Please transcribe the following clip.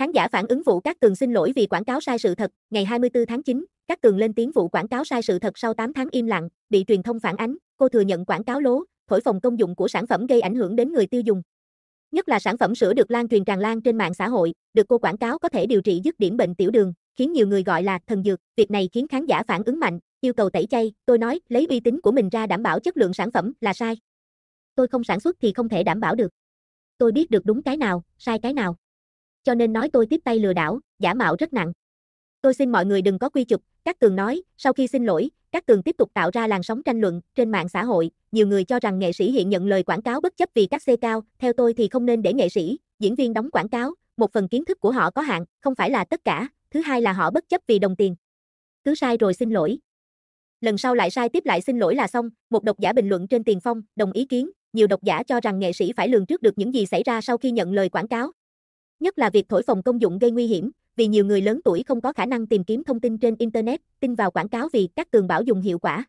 Khán giả phản ứng vụ các tường xin lỗi vì quảng cáo sai sự thật, ngày 24 tháng 9, các tường lên tiếng vụ quảng cáo sai sự thật sau 8 tháng im lặng, bị truyền thông phản ánh, cô thừa nhận quảng cáo lố, thổi phồng công dụng của sản phẩm gây ảnh hưởng đến người tiêu dùng. Nhất là sản phẩm sữa được lan truyền tràn lan trên mạng xã hội, được cô quảng cáo có thể điều trị dứt điểm bệnh tiểu đường, khiến nhiều người gọi là thần dược, việc này khiến khán giả phản ứng mạnh, yêu cầu tẩy chay, tôi nói, lấy uy tín của mình ra đảm bảo chất lượng sản phẩm là sai. Tôi không sản xuất thì không thể đảm bảo được. Tôi biết được đúng cái nào, sai cái nào cho nên nói tôi tiếp tay lừa đảo, giả mạo rất nặng. Tôi xin mọi người đừng có quy chụp, các tường nói, sau khi xin lỗi, các tường tiếp tục tạo ra làn sóng tranh luận trên mạng xã hội, nhiều người cho rằng nghệ sĩ hiện nhận lời quảng cáo bất chấp vì các C cao, theo tôi thì không nên để nghệ sĩ, diễn viên đóng quảng cáo, một phần kiến thức của họ có hạn, không phải là tất cả, thứ hai là họ bất chấp vì đồng tiền. Cứ sai rồi xin lỗi. Lần sau lại sai tiếp lại xin lỗi là xong, một độc giả bình luận trên Tiền Phong, đồng ý kiến, nhiều độc giả cho rằng nghệ sĩ phải lường trước được những gì xảy ra sau khi nhận lời quảng cáo, Nhất là việc thổi phồng công dụng gây nguy hiểm, vì nhiều người lớn tuổi không có khả năng tìm kiếm thông tin trên Internet, tin vào quảng cáo vì các tường bảo dùng hiệu quả.